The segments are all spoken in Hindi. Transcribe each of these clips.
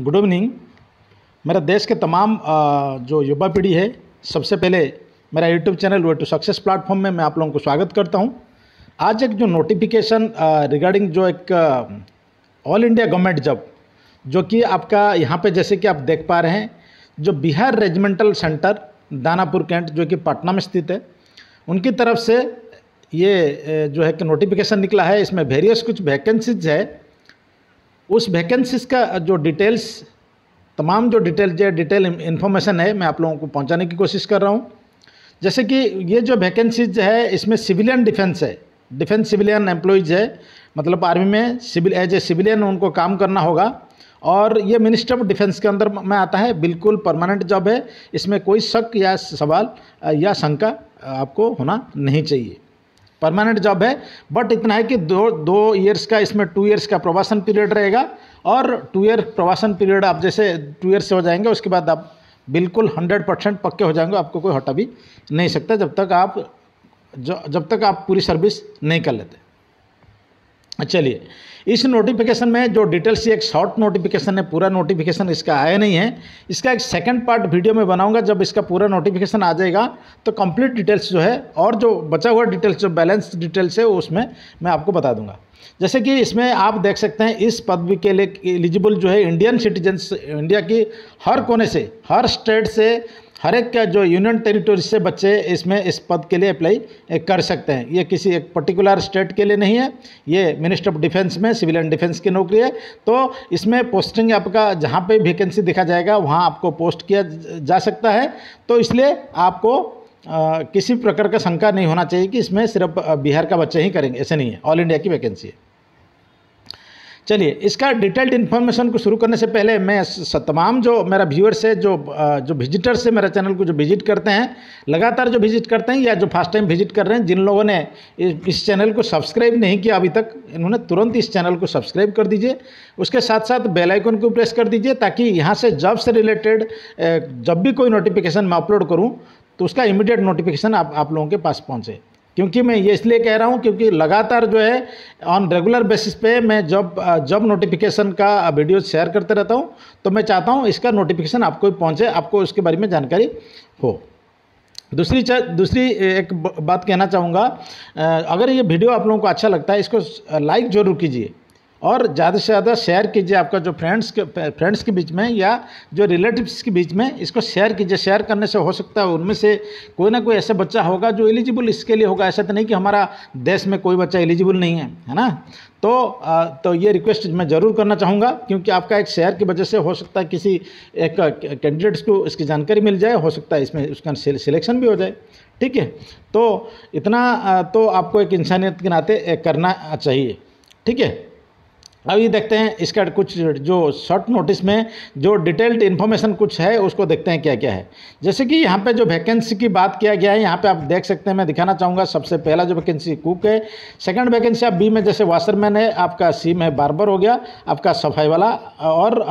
गुड इवनिंग मेरा देश के तमाम जो युवा पीढ़ी है सबसे पहले मेरा YouTube channel way to success platform में मैं आप लोगों को स्वागत करता हूं आज एक जो नोटिफिकेशन रिगार्डिंग जो एक ऑल इंडिया गवर्नमेंट जॉब जो कि आपका यहाँ पे जैसे कि आप देख पा रहे हैं जो Bihar regimental centre Danapur cantt जो कि पटना में स्थित है उनकी तरफ से ये जो है कि नोटिफिकेशन निकला है इसमें वेरियस कुछ वैकेंसीज है उस वैकेंसीज का जो डिटेल्स तमाम जो डिटेल जो डिटेल इन्फॉर्मेशन है मैं आप लोगों को पहुंचाने की कोशिश कर रहा हूं जैसे कि ये जो वैकेंसीज है इसमें सिविलियन डिफेंस है डिफेंस सिविलियन एम्प्लॉयज़ है मतलब आर्मी में सिविल एज ए सिविलियन उनको काम करना होगा और ये मिनिस्टर ऑफ डिफेंस के अंदर में आता है बिल्कुल परमानेंट जॉब है इसमें कोई शक या सवाल या शंका आपको होना नहीं चाहिए परमानेंट जॉब है बट इतना है कि दो दो ईयर्स का इसमें टू ईयर्स का प्रवासन पीरियड रहेगा और टू ईयर प्रवासन पीरियड आप जैसे टू ईयर्स से हो जाएंगे उसके बाद आप बिल्कुल हंड्रेड परसेंट पक्के हो जाएंगे आपको कोई हटा भी नहीं सकता जब तक आप जब तक आप पूरी सर्विस नहीं कर लेते अच्छा, चलिए इस नोटिफिकेशन में जो डिटेल्स ये एक शॉर्ट नोटिफिकेशन है पूरा नोटिफिकेशन इसका आया नहीं है इसका एक सेकंड पार्ट वीडियो में बनाऊंगा जब इसका पूरा नोटिफिकेशन आ जाएगा तो कंप्लीट डिटेल्स जो है और जो बचा हुआ डिटेल्स जो बैलेंस डिटेल्स है उसमें मैं आपको बता दूंगा जैसे कि इसमें आप देख सकते हैं इस पदवी के लिए एलिजिबल जो है इंडियन सिटीजन्स इंडिया की हर कोने से हर स्टेट से हर एक का जो यूनियन टेरिटोरी से बच्चे इसमें इस पद के लिए अप्लाई कर सकते हैं ये किसी एक पर्टिकुलर स्टेट के लिए नहीं है ये मिनिस्टर ऑफ डिफेंस में सिविल एंड डिफेंस की नौकरी है तो इसमें पोस्टिंग आपका जहाँ पे वैकेंसी देखा जाएगा वहाँ आपको पोस्ट किया जा सकता है तो इसलिए आपको आ, किसी प्रकार का शंका नहीं होना चाहिए कि इसमें सिर्फ बिहार का बच्चे ही करेंगे ऐसे नहीं है ऑल इंडिया की वैकेंसी है चलिए इसका डिटेल्ड इन्फॉर्मेशन को शुरू करने से पहले मैं तमाम जो मेरा व्यूअर्स है जो जो विजिटर्स है मेरा चैनल को जो विजिट करते हैं लगातार जो विजिट करते हैं या जो फर्स्ट टाइम विजिट कर रहे हैं जिन लोगों ने इस चैनल को सब्सक्राइब नहीं किया अभी तक इन्होंने तुरंत इस चैनल को सब्सक्राइब कर दीजिए उसके साथ साथ बेलाइकन को प्रेस कर दीजिए ताकि यहाँ से जॉब से रिलेटेड जब भी कोई नोटिफिकेशन मैं अपलोड करूँ तो उसका इमिडिएट नोटिफिकेशन आप आप लोगों के पास पहुँचे क्योंकि मैं ये इसलिए कह रहा हूँ क्योंकि लगातार जो है ऑन रेगुलर बेसिस पे मैं जब जब नोटिफिकेशन का वीडियो शेयर करते रहता हूँ तो मैं चाहता हूँ इसका नोटिफिकेशन आपको भी पहुँचे आपको उसके बारे में जानकारी हो दूसरी दूसरी एक बात कहना चाहूँगा अगर ये वीडियो आप लोगों को अच्छा लगता है इसको लाइक ज़रूर कीजिए और ज़्यादा से ज़्यादा शेयर कीजिए आपका जो फ्रेंड्स के फ्रेंड्स के बीच में या जो रिलेटिव्स के बीच में इसको शेयर कीजिए शेयर करने से हो सकता है उनमें से कोई ना कोई ऐसा बच्चा होगा जो एलिजिबल इसके लिए होगा ऐसा तो नहीं कि हमारा देश में कोई बच्चा एलिजिबल नहीं है है ना तो आ, तो ये रिक्वेस्ट मैं ज़रूर करना चाहूँगा क्योंकि आपका एक शेयर की वजह से हो सकता है किसी एक कैंडिडेट्स को इसकी जानकारी मिल जाए हो सकता है इसमें उसका सिलेक्शन भी हो जाए ठीक है तो इतना तो आपको एक इंसानियत के नाते करना चाहिए ठीक है अभी देखते हैं इसका कुछ जो शॉर्ट नोटिस में जो डिटेल्ड इन्फॉर्मेशन कुछ है उसको देखते हैं क्या क्या है जैसे कि यहाँ पे जो वैकेंसी की बात किया गया है यहाँ पे आप देख सकते हैं मैं दिखाना चाहूँगा सबसे पहला जो वैकेंसी कुक है सेकंड वैकेंसी आप बी में जैसे वाशरमैन है आपका सी में बार्बर हो गया आपका सफाई वाला और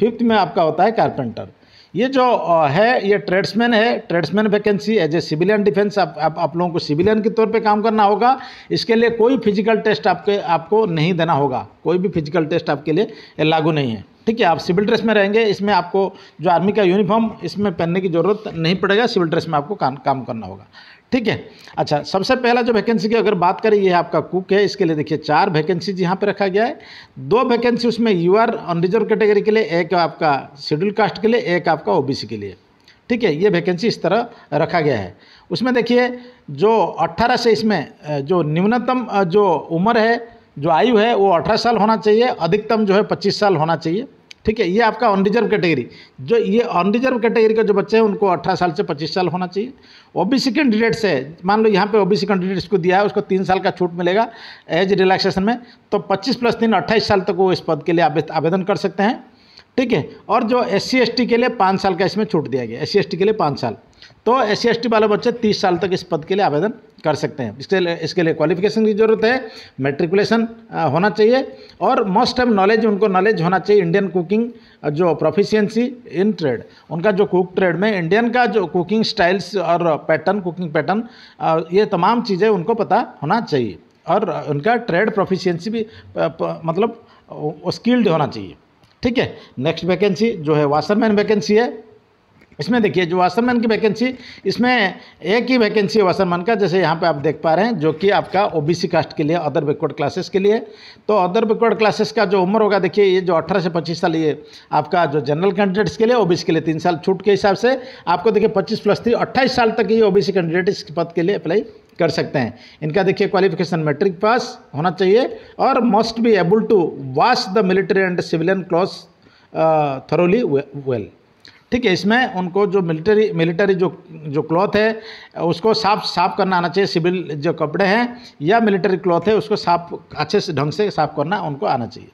फिफ्थ में आपका होता है कारपेंटर ये जो है ये ट्रेड्समैन है tradesman vacancy as a civilian defence आप, आप आप लोगों को सिविलियन के तौर पे काम करना होगा इसके लिए कोई फिजिकल टेस्ट आपके आपको नहीं देना होगा कोई भी फिजिकल टेस्ट आपके लिए लागू नहीं है ठीक है आप सिविल ड्रेस में रहेंगे इसमें आपको जो आर्मी का यूनिफॉर्म इसमें पहनने की ज़रूरत नहीं पड़ेगा सिविल ड्रेस में आपको काम काम करना होगा ठीक है अच्छा सबसे पहला जो वैकेंसी की अगर बात करें ये आपका कुक है इसके लिए देखिए चार वैकेंसीज यहाँ पे रखा गया है दो वैकेंसी उसमें यू आर अनरिजर्व कैटेगरी के लिए एक आपका शेड्यूल कास्ट के लिए एक आपका ओबीसी के लिए ठीक है ये वैकेंसी इस तरह रखा गया है उसमें देखिए जो अट्ठारह से इसमें जो न्यूनतम जो उम्र है जो आयु है वो अठारह साल होना चाहिए अधिकतम जो है पच्चीस साल होना चाहिए ठीक है ये आपका अनरिजर्व कैटेगरी जो ये अनरिजर्व कैटेगरी के जो बच्चे हैं उनको अठारह साल से पच्चीस साल होना चाहिए ओबीसी कैंडिडेट्स है मान लो यहाँ पे ओबीसी कैंडिडेट्स को दिया है उसको तीन साल का छूट मिलेगा एज रिलैक्सेशन में तो पच्चीस प्लस तीन अट्ठाईस साल तक वो इस पद के लिए आवेदन कर सकते हैं ठीक है और जो एस सी के लिए पाँच साल का इसमें छूट दिया गया एस सी के लिए पाँच साल तो एस सी वाले बच्चे तीस साल तक इस पद के लिए आवेदन कर सकते हैं इसके लिए इसके लिए क्वालिफिकेशन की ज़रूरत है मेट्रिकुलेशन होना चाहिए और मोस्ट ऑफ नॉलेज उनको नॉलेज होना चाहिए इंडियन कुकिंग जो प्रोफिशियंसी इन ट्रेड उनका जो कुक ट्रेड में इंडियन का जो कुकिंग स्टाइल्स और पैटर्न कुकिंग पैटर्न ये तमाम चीज़ें उनको पता होना चाहिए और उनका ट्रेड प्रोफिशियंसी भी मतलब स्किल्ड होना चाहिए ठीक है नेक्स्ट वैकेंसी जो है वाशरमैन वैकेंसी है इसमें देखिए जो वाशरमैन की वैकेंसी इसमें एक ही वैकेंसी है वाशरमैन का जैसे यहाँ पे आप देख पा रहे हैं जो कि आपका ओबीसी कास्ट के लिए अदर बैकवर्ड क्लासेस के लिए तो अदर बैकवर्ड क्लासेस का जो उम्र होगा देखिए ये जो अठारह से पच्चीस साल ये आपका जो जनरल कैंडिडेट्स के लिए ओ के लिए तीन साल छूट के हिसाब से आपको देखिए पच्चीस प्लस थ्री अट्ठाईस साल तक ये ओ कैंडिडेट इस पद के लिए अप्लाई कर सकते हैं इनका देखिए क्वालिफिकेशन मैट्रिक पास होना चाहिए और must be able to wash the military and civilian cloth thoroughly well ठीक है इसमें उनको जो मिलिट्री मिलिट्री जो जो क्लॉथ है उसको साफ साफ करना आना चाहिए सिविल जो कपड़े हैं या मिलिट्री क्लॉथ है उसको साफ अच्छे से ढंग से साफ करना उनको आना चाहिए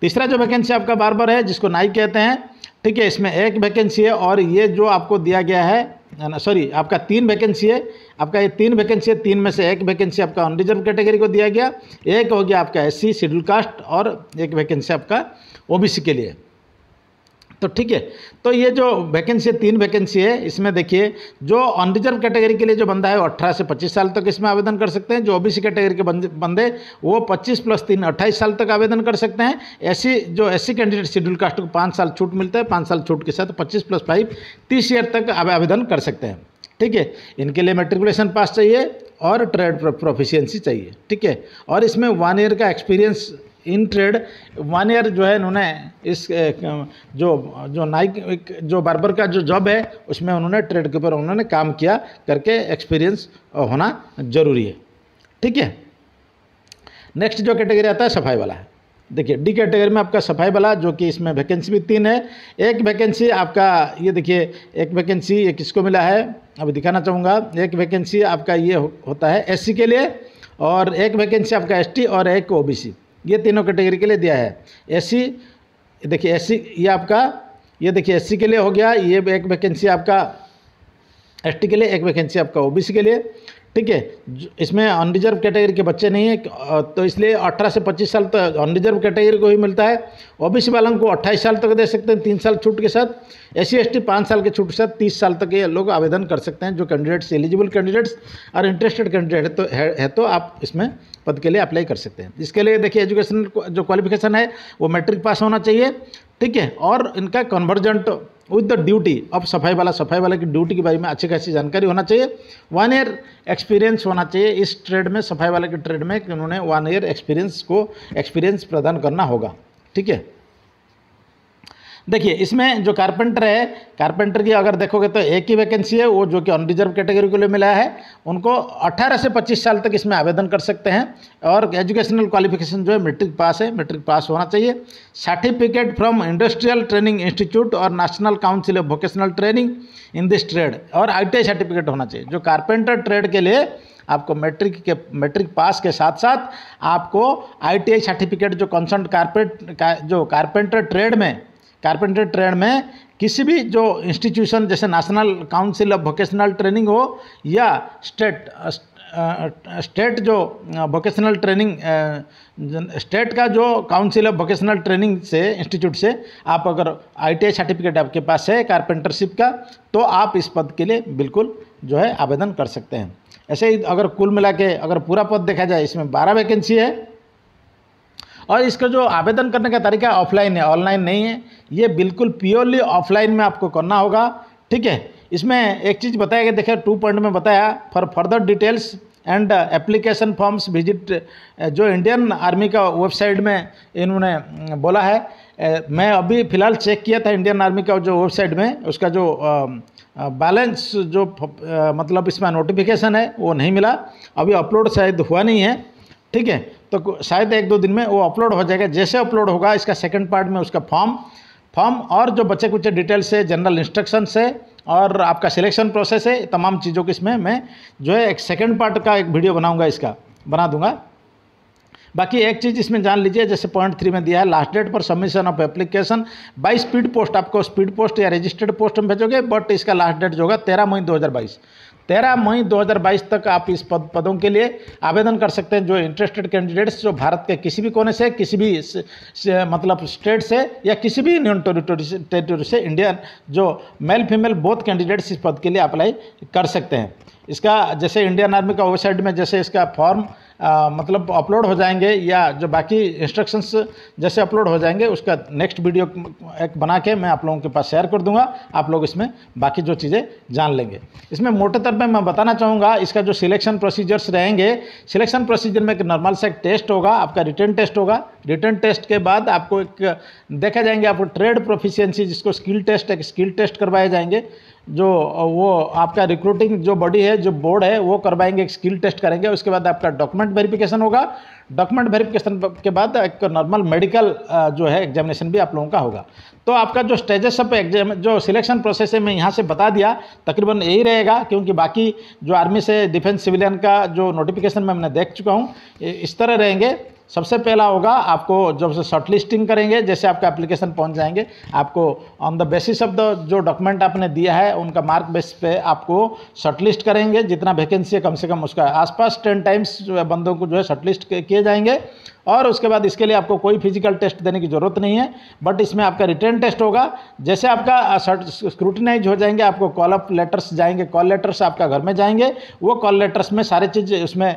तीसरा जो वैकेंसी आपका बार बार है जिसको नाई कहते हैं ठीक है इसमें एक वैकेंसी है और ये जो आपको दिया गया है सॉरी आपका तीन वैकेंसी है आपका ये तीन वैकेंसी है तीन में से एक वैकेंसी आपका अनरिजर्व कैटेगरी को दिया गया एक हो गया आपका सी शेड्यूल कास्ट और एक वैकेंसी आपका ओबीसी के लिए तो ठीक है तो ये जो वैकेंसी है तीन वैकेंसी है इसमें देखिए जो अनरिजर्व कैटेगरी के लिए जो बंदा है वो अट्ठारह से पच्चीस साल तक इसमें आवेदन कर सकते हैं जो ओबीसी कैटेगरी के बंदे वो पच्चीस प्लस तीन अट्ठाईस साल तक आवेदन कर सकते हैं ऐसी जो एस कैंडिडेट शेड्यूल कास्ट को पाँच साल छूट मिलता है पाँच साल छूट के साथ पच्चीस प्लस फाइव तीस ईयर तक आवेदन कर सकते हैं ठीक है इनके लिए मेट्रिकुलेशन पास चाहिए और ट्रेड प्रोफिशियंसी चाहिए ठीक है और इसमें वन ईयर का experience in trade one year जो है उन्होंने इस जो जो नाइक जो बार्बर का जो जॉब है उसमें उन्होंने ट्रेड के ऊपर उन्होंने काम किया करके एक्सपीरियंस होना जरूरी है ठीक है नेक्स्ट जो कैटेगरी आता है सफाई वाला है देखिए डी कैटेगरी में आपका सफाई वाला जो कि इसमें वैकेंसी भी तीन है एक वैकेंसी आपका ये देखिए एक वैकेंसी ये किसको मिला है अभी दिखाना चाहूँगा एक वैकेंसी आपका ये हो, होता है एससी के लिए और एक वैकेंसी आपका एसटी और एक ओबीसी ये तीनों कैटेगरी के लिए दिया है एस देखिए एस ये आपका ये देखिए एस के लिए हो गया ये एक वैकेंसी आपका एस के लिए एक वैकेंसी आपका ओ के लिए ठीक है इसमें अनरिजर्व कैटेगरी के बच्चे नहीं है तो इसलिए 18 से 25 साल तक अनरिजर्व कैटेगरी को ही मिलता है ओबीसी वालों को 28 साल तक दे सकते हैं तीन साल छूट के साथ एस सी एस टी पाँच साल के छूट के साथ तीस साल तक ये लोग आवेदन कर सकते हैं जो कैंडिडेट्स एलिजिबल कैंडिडेट्स और इंटरेस्टेड कैंडिडेट है तो है, है तो आप इसमें पद के लिए अप्लाई कर सकते हैं इसके लिए देखिए एजुकेशन जो क्वालिफिकेशन है वो मैट्रिक पास होना चाहिए ठीक है और इनका कन्वर्जेंट विद द ड्यूटी अब सफाई वाला सफाई वाला की ड्यूटी के बारे में अच्छी खासी जानकारी होना चाहिए वन ईयर एक्सपीरियंस होना चाहिए इस ट्रेड में सफाई वाला के ट्रेड में कि उन्होंने वन ईयर एक्सपीरियंस को एक्सपीरियंस प्रदान करना होगा ठीक है देखिए इसमें जो कारपेंटर है कारपेंटर की अगर देखोगे तो एक ही वैकेंसी है वो जो कि अनरिजर्व कैटेगरी के लिए मिला है उनको 18 से 25 साल तक इसमें आवेदन कर सकते हैं और एजुकेशनल क्वालिफिकेशन जो है मेट्रिक पास है मेट्रिक पास होना चाहिए certificate from industrial training institute और national council of vocational training in this trade और आई सर्टिफिकेट होना चाहिए जो कारपेंटर ट्रेड के लिए आपको मैट्रिक के मैट्रिक पास के साथ साथ आपको आईटीआई सर्टिफिकेट जो कंसर्न कारपेट का, जो कारपेंटर ट्रेड में कारपेंटर ट्रेड में किसी भी जो इंस्टीट्यूशन जैसे national council of vocational training हो या स्टेट स्टेट जो वोकेशनल ट्रेनिंग स्टेट का जो काउंसिल ऑफ वोकेशनल ट्रेनिंग से इंस्टीट्यूट से आप अगर आईटीआई सर्टिफिकेट आपके पास है कारपेंटरशिप का तो आप इस पद के लिए बिल्कुल जो है आवेदन कर सकते हैं ऐसे ही अगर कुल मिला के अगर पूरा पद देखा जाए इसमें बारह वैकेंसी है और इसका जो आवेदन करने का तरीका ऑफलाइन है ऑनलाइन नहीं है ये बिल्कुल प्योरली ऑफलाइन में आपको करना होगा ठीक है इसमें एक चीज़ बताया गया देखिए टू पॉइंट में बताया for further details and application forms visit जो इंडियन आर्मी का वेबसाइट में इन्होंने बोला है मैं अभी फ़िलहाल चेक किया था इंडियन आर्मी का जो वेबसाइट में उसका जो बैलेंस जो मतलब इसमें नोटिफिकेशन है वो नहीं मिला अभी अपलोड शायद हुआ नहीं है ठीक है तो शायद एक दो दिन में वो अपलोड हो जाएगा जैसे अपलोड होगा इसका सेकंड पार्ट में उसका फॉर्म फॉर्म और जो बच्चे कुछ डिटेल्स है जनरल इंस्ट्रक्शन है और आपका सिलेक्शन प्रोसेस है तमाम चीज़ों की इसमें मैं जो है एक सेकेंड पार्ट का एक वीडियो बनाऊँगा इसका बना दूँगा बाकी एक चीज़ इसमें जान लीजिए जैसे पॉइंट थ्री में दिया है लास्ट डेट पर submission of application by speed post आपको स्पीड पोस्ट या रजिस्टर्ड पोस्ट में भेजोगे बट इसका लास्ट डेट जो होगा तेरह मई 2022 तेरह मई 2022 तक आप इस पद पदों के लिए आवेदन कर सकते हैं जो इंटरेस्टेड कैंडिडेट्स जो भारत के किसी भी कोने से किसी भी से, से, मतलब स्टेट से या किसी भी यूनियन टेरिटोरी से टेरिटोरी से इंडियन जो मेल फीमेल बोथ कैंडिडेट्स इस पद के लिए अप्लाई कर सकते हैं इसका जैसे इंडियन आर्मी का वेबसाइट में जैसे इसका फॉर्म मतलब अपलोड हो जाएंगे या जो बाकी इंस्ट्रक्शंस जैसे अपलोड हो जाएंगे उसका नेक्स्ट वीडियो एक बना के मैं आप लोगों के पास शेयर कर दूंगा आप लोग इसमें बाकी जो चीज़ें जान लेंगे इसमें मोटे तौर पर मैं बताना चाहूँगा इसका जो सिलेक्शन प्रोसीजर्स रहेंगे सिलेक्शन प्रोसीजर में एक नॉर्मल सा एक टेस्ट होगा आपका रिटर्न टेस्ट होगा रिटर्न टेस्ट के बाद आपको एक देखा जाएंगे आपको ट्रेड प्रोफिशियंसी जिसको स्किल टेस्ट एक स्किल टेस्ट करवाए जाएंगे जो वो आपका रिक्रूटिंग जो बॉडी है जो बोर्ड है वो करवाएंगे एक स्किल टेस्ट करेंगे उसके बाद आपका डॉक्यूमेंट वेरिफिकेशन होगा डॉक्यूमेंट वेरिफिकेशन के बाद एक नॉर्मल मेडिकल जो है एग्जामिनेशन भी आप लोगों का होगा तो आपका जो स्टेजेस सब एग्जाम जो सिलेक्शन प्रोसेस है मैं यहाँ से बता दिया तकरीबन यही रहेगा क्योंकि बाकी जो आर्मी से डिफेंस सिविलियन का जो नोटिफिकेशन मैं मैंने देख चुका हूँ इस तरह रहेंगे सबसे पहला होगा आपको जब से शॉर्ट लिस्टिंग करेंगे जैसे आपका एप्लीकेशन पहुंच जाएंगे आपको on the basis of the जो डॉक्यूमेंट आपने दिया है उनका मार्क बेस पे आपको शॉर्ट लिस्ट करेंगे जितना वैकेंसी है कम से कम उसका आसपास टेन टाइम्स बंदों को जो है शॉर्ट लिस्ट किए जाएंगे और उसके बाद इसके लिए आपको कोई फिजिकल टेस्ट देने की ज़रूरत नहीं है बट इसमें आपका रिटर्न टेस्ट होगा जैसे आपका स्क्रूटनाइज हो जाएंगे आपको कॉल अप लेटर्स जाएंगे कॉल लेटर्स आपका घर में जाएंगे वो कॉल लेटर्स में सारे चीज़ उसमें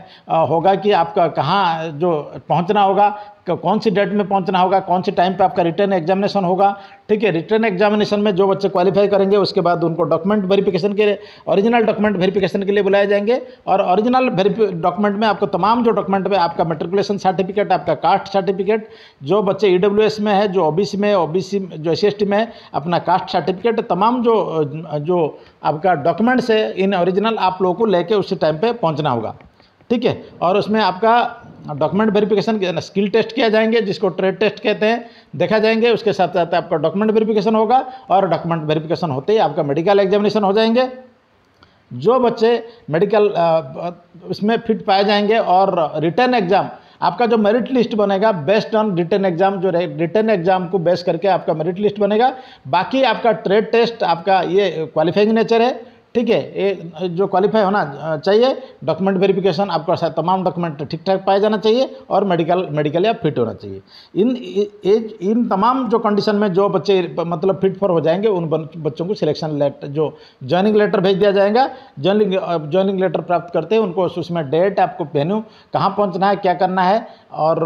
होगा कि आपका कहाँ जो पहुँचना होगा कौन सी डेट में पहुंचना होगा कौन से टाइम पे आपका रिटर्न एग्जामिनेशन होगा ठीक है रिटर्न एग्जामिनेशन में जो बच्चे क्वालिफाई करेंगे उसके बाद उनको डॉक्यूमेंट वेरिफिकेशन के लिए ऑरिजिनल डॉक्यूमेंट वेरिफिकेशन के लिए बुलाए जाएंगे और ओरिजिनल डॉक्यूमेंट में आपको तमाम जो डॉक्यूमेंट में आपका मेट्रिकुलेशन सर्टिफिकेट आपका कास्ट सर्टिफिकेट जो बच्चे ई e में है जो ओ में ओ जो एस में अपना कास्ट सर्टिफिकेट तमाम जो जो आपका डॉक्यूमेंट्स है इन ओरिजिनल आप लोगों को लेकर उस टाइम पर पहुँचना होगा ठीक है और उसमें आपका डॉक्यूमेंट वेरिफिकेशन स्किल टेस्ट किया जाएंगे जिसको ट्रेड टेस्ट कहते हैं देखा जाएंगे उसके साथ साथ आपका डॉक्यूमेंट वेरिफिकेशन होगा और डॉक्यूमेंट वेरिफिकेशन होते ही आपका मेडिकल एग्जामिनेशन हो जाएंगे जो बच्चे मेडिकल इसमें फिट पाए जाएंगे और रिटर्न एग्जाम आपका जो मेरिट लिस्ट बनेगा बेस्ड ऑन रिटर्न एग्जाम जो रिटर्न एग्जाम को बेस करके आपका मेरिट लिस्ट बनेगा बाकी आपका ट्रेड टेस्ट आपका ये क्वालिफाइंग नेचर है ठीक है ये जो क्वालिफाई होना चाहिए डॉक्यूमेंट वेरिफिकेशन आपका साथ तमाम डॉक्यूमेंट ठीक ठाक पाए जाना चाहिए और मेडिकल मेडिकल या फिट होना चाहिए इन ए, इन तमाम जो कंडीशन में जो बच्चे मतलब फिट फॉर हो जाएंगे उन बच्चों को सिलेक्शन लेटर जो ज्वाइनिंग लेटर भेज दिया जाएगा ज्वाइनिंग ज्वाइनिंग लेटर प्राप्त करते हैं उनको उसमें डेट आपको वेन्यू कहाँ पहुँचना है क्या करना है और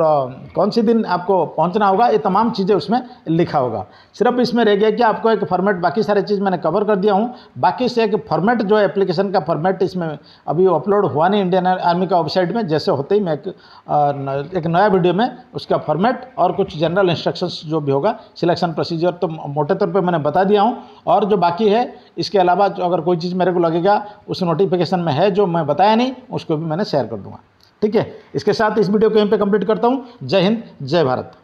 कौन सी दिन आपको पहुंचना होगा ये तमाम चीज़ें उसमें लिखा होगा सिर्फ इसमें रह गया कि आपको एक फॉर्मेट बाकी सारे चीज़ मैंने कवर कर दिया हूँ बाकी से एक फॉर्मेट जो है एप्लीकेशन का फॉर्मेट इसमें अभी अपलोड हुआ नहीं इंडियन आर्मी का वेबसाइट में जैसे होते ही मैं एक, एक नया वीडियो में उसका फॉर्मेट और कुछ जनरल इंस्ट्रक्शंस जो भी होगा सिलेक्शन प्रोसीजर तो मोटे तौर पर मैंने बता दिया हूँ और जो बाकी है इसके अलावा अगर कोई चीज़ मेरे को लगेगा उस नोटिफिकेशन में है जो मैं बताया नहीं उसको भी मैंने शेयर कर दूँगा ठीक है इसके साथ इस वीडियो को यहीं पे कंप्लीट करता हूँ जय हिंद जय भारत